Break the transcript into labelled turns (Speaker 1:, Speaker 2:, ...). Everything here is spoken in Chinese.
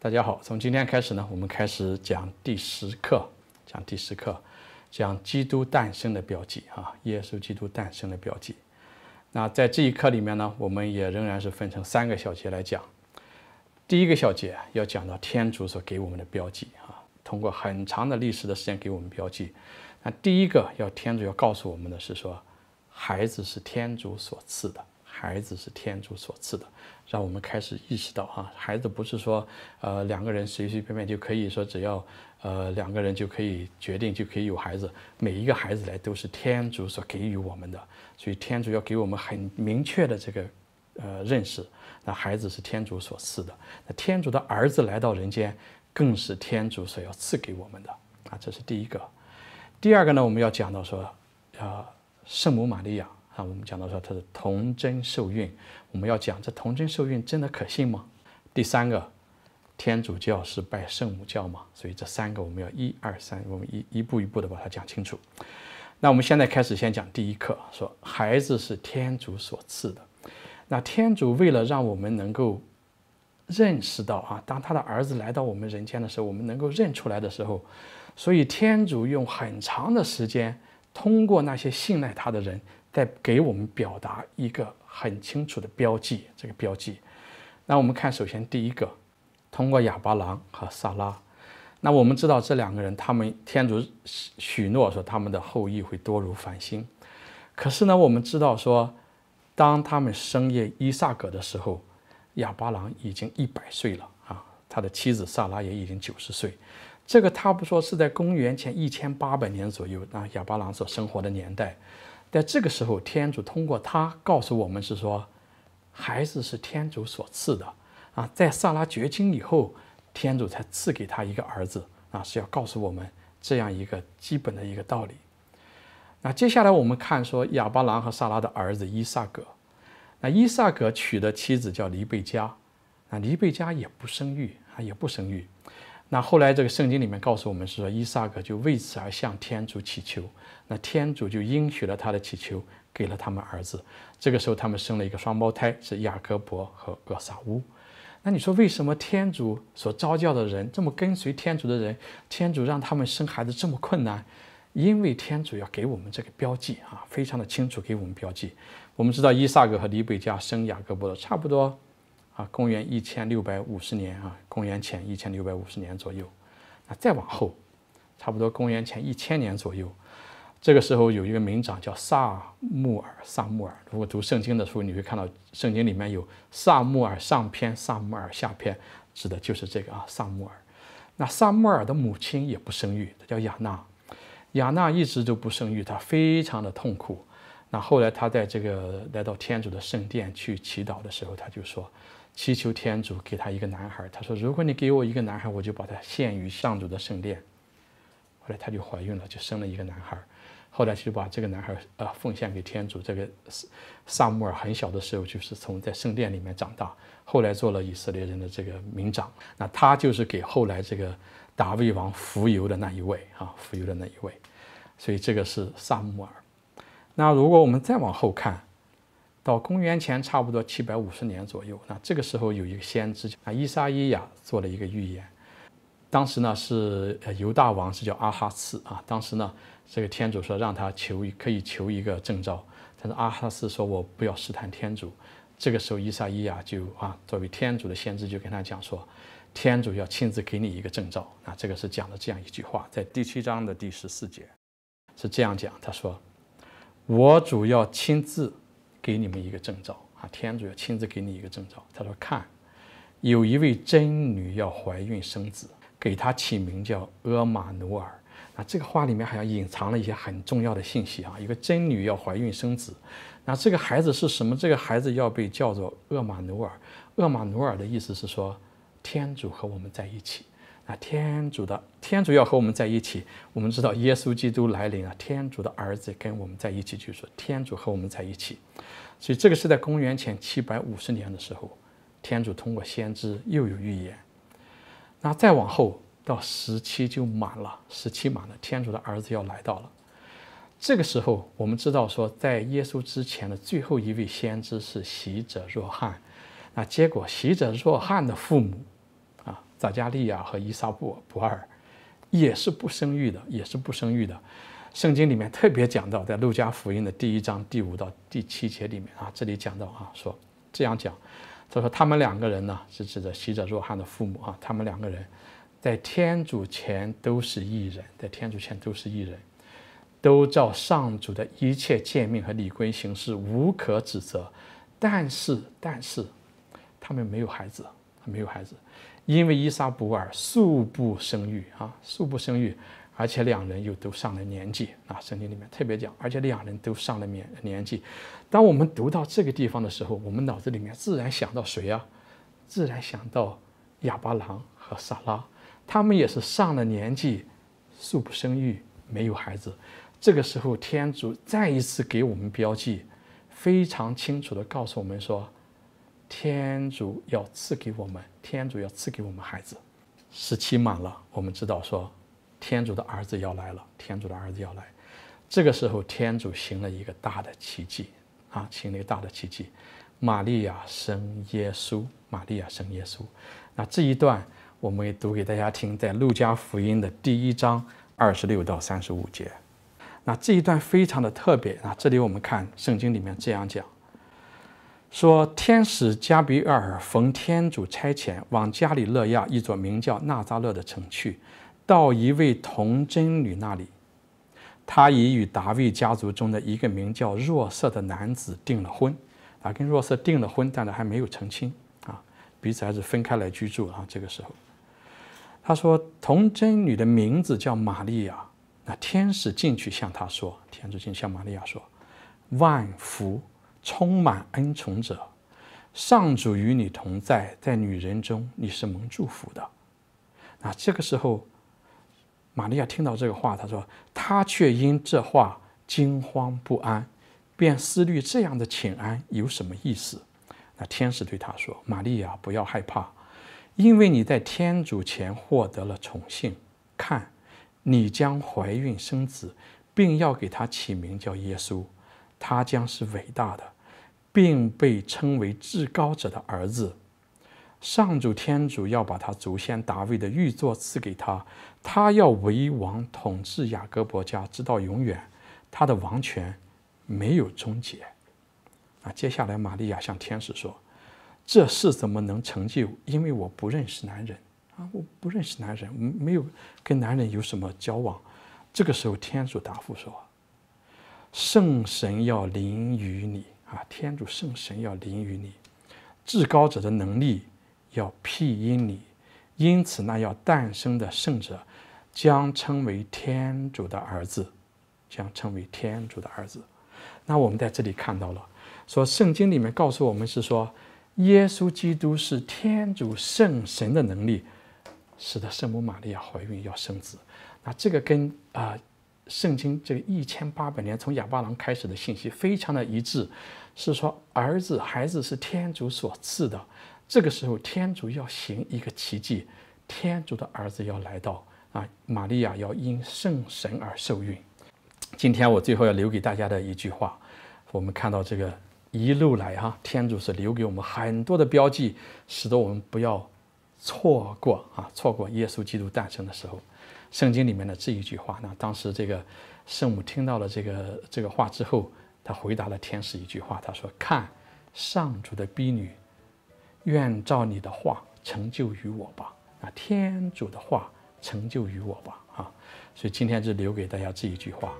Speaker 1: 大家好，从今天开始呢，我们开始讲第十课，讲第十课，讲基督诞生的标记啊，耶稣基督诞生的标记。那在这一课里面呢，我们也仍然是分成三个小节来讲。第一个小节要讲到天主所给我们的标记啊，通过很长的历史的时间给我们标记。那第一个要天主要告诉我们的是说，孩子是天主所赐的。孩子是天主所赐的，让我们开始意识到哈，孩子不是说呃两个人随随便便就可以说，只要呃两个人就可以决定就可以有孩子。每一个孩子来都是天主所给予我们的，所以天主要给我们很明确的这个呃认识。那孩子是天主所赐的，那天主的儿子来到人间，更是天主所要赐给我们的啊，这是第一个。第二个呢，我们要讲到说，呃，圣母玛利亚。那我们讲到说他是童真受孕，我们要讲这童真受孕真的可信吗？第三个，天主教是拜圣母教吗？所以这三个我们要一、二、三，我们一一步一步的把它讲清楚。那我们现在开始先讲第一课，说孩子是天主所赐的。那天主为了让我们能够认识到，哈，当他的儿子来到我们人间的时候，我们能够认出来的时候，所以天主用很长的时间，通过那些信赖他的人。在给我们表达一个很清楚的标记，这个标记。那我们看，首先第一个，通过亚巴郎和萨拉。那我们知道这两个人，他们天主许诺说他们的后裔会多如繁星。可是呢，我们知道说，当他们生业伊萨格的时候，亚巴郎已经一百岁了啊，他的妻子萨拉也已经九十岁。这个他不说是在公元前一千八百年左右，那亚巴郎所生活的年代。在这个时候，天主通过他告诉我们是说，孩子是天主所赐的啊。在萨拉绝经以后，天主才赐给他一个儿子啊，是要告诉我们这样一个基本的一个道理。那接下来我们看说，亚巴狼和萨拉的儿子伊萨格，那伊萨格娶的妻子叫黎贝加，啊，黎贝加也不生育啊，也不生育。那后来，这个圣经里面告诉我们是说，伊萨格就为此而向天主祈求，那天主就应许了他的祈求，给了他们儿子。这个时候，他们生了一个双胞胎，是雅各伯和厄萨乌。那你说，为什么天主所召教的人这么跟随天主的人，天主让他们生孩子这么困难？因为天主要给我们这个标记啊，非常的清楚给我们标记。我们知道，伊萨格和尼贝加生雅各伯的差不多。啊，公元一千六百五十年啊，公元前一千六百五十年左右，那再往后，差不多公元前一千年左右，这个时候有一个名长叫萨穆尔，萨穆尔。如果读圣经的时候，你会看到圣经里面有萨穆尔上篇、萨穆尔下篇，指的就是这个啊，萨穆尔。那萨穆尔的母亲也不生育，她叫亚娜，亚娜一直就不生育，她非常的痛苦。那后来她在这个来到天主的圣殿去祈祷的时候，她就说。祈求天主给他一个男孩。他说：“如果你给我一个男孩，我就把他献于上主的圣殿。”后来他就怀孕了，就生了一个男孩。后来就把这个男孩呃奉献给天主。这个萨萨穆尔很小的时候就是从在圣殿里面长大，后来做了以色列人的这个民长。那他就是给后来这个大卫王服游的那一位啊，服游的那一位。所以这个是萨穆尔。那如果我们再往后看。到公元前差不多七百五十年左右，那这个时候有一个先知啊，伊莎伊亚做了一个预言。当时呢是呃，犹大王是叫阿哈斯啊。当时呢，这个天主说让他求可以求一个证照，但是阿哈斯说：“我不要试探天主。”这个时候，伊莎伊亚就啊，作为天主的先知，就跟他讲说：“天主要亲自给你一个证照。”啊，这个是讲了这样一句话，在第七章的第十四节是这样讲。他说：“我主要亲自。”给你们一个证照啊！天主要亲自给你一个证照。他说：“看，有一位真女要怀孕生子，给她起名叫厄马努尔。”啊，这个话里面好像隐藏了一些很重要的信息啊！一个真女要怀孕生子，那这个孩子是什么？这个孩子要被叫做厄马努尔。厄马努尔的意思是说，天主和我们在一起。啊，天主的天主要和我们在一起。我们知道耶稣基督来临了，天主的儿子跟我们在一起，就说天主和我们在一起。所以这个是在公元前七百五十年的时候，天主通过先知又有预言。那再往后到十七就满了，十七满了，天主的儿子要来到了。这个时候我们知道说，在耶稣之前的最后一位先知是习者若翰，那结果习者若翰的父母。撒加利亚和伊莎布尔也是不生育的，也是不生育的。圣经里面特别讲到，在路加福音的第一章第五到第七节里面啊，这里讲到啊，说这样讲，他说他们两个人呢，是指着希者若汉的父母啊，他们两个人在天主前都是异人，在天主前都是异人，都照上主的一切诫命和礼规行事，无可指责。但是，但是他们没有孩子，没有孩子。因为伊莎博尔素不生育啊，素不生育，而且两人又都上了年纪啊。圣经里面特别讲，而且两人都上了年年纪。当我们读到这个地方的时候，我们脑子里面自然想到谁啊？自然想到哑巴郎和萨拉，他们也是上了年纪，素不生育，没有孩子。这个时候，天主再一次给我们标记，非常清楚的告诉我们说。天主要赐给我们，天主要赐给我们孩子。时期满了，我们知道说，天主的儿子要来了，天主的儿子要来。这个时候，天主行了一个大的奇迹，啊，行了一个大的奇迹。玛利亚生耶稣，玛利亚生耶稣。那这一段我们读给大家听，在路加福音的第一章二十六到三十五节。那这一段非常的特别啊，这里我们看圣经里面这样讲。说天使加比尔逢天主差遣，往加里勒亚一座名叫纳扎勒的城去，到一位童贞女那里，她已与达卫家族中的一个名叫若瑟的男子订了婚，啊，跟若瑟订了婚，但是还没有成亲，啊，彼此还是分开来居住啊。这个时候，他说童贞女的名字叫玛利亚，那天使进去向他说，天主进向玛利亚说，万福。充满恩宠者，上主与你同在，在女人中你是蒙祝福的。那这个时候，玛利亚听到这个话，她说：“她却因这话惊慌不安，便思虑这样的请安有什么意思？”那天使对她说：“玛利亚，不要害怕，因为你在天主前获得了宠幸。看，你将怀孕生子，并要给他起名叫耶稣，他将是伟大的。”并被称为至高者的儿子，上主天主要把他祖先达卫的玉座赐给他，他要为王统治雅各伯家，直到永远，他的王权没有终结。啊，接下来玛利亚向天使说：“这事怎么能成就？因为我不认识男人啊，我不认识男人，没有跟男人有什么交往。”这个时候，天主答复说：“圣神要临于你。”啊，天主圣神要临于你，至高者的能力要庇荫你，因此那要诞生的圣者将称为天主的儿子，将称为天主的儿子。那我们在这里看到了，说圣经里面告诉我们是说，耶稣基督是天主圣神的能力，使得圣母玛利亚怀孕要生子。那这个跟啊。圣经这个一千八百年从亚巴郎开始的信息非常的一致，是说儿子、孩子是天主所赐的。这个时候，天主要行一个奇迹，天主的儿子要来到啊，玛利亚要因圣神而受孕。今天我最后要留给大家的一句话，我们看到这个一路来哈，天主是留给我们很多的标记，使得我们不要错过啊，错过耶稣基督诞生的时候。圣经里面的这一句话，那当时这个圣母听到了这个这个话之后，她回答了天使一句话，她说：“看，上主的婢女，愿照你的话成就于我吧。啊，天主的话成就于我吧。”啊，所以今天就留给大家这一句话。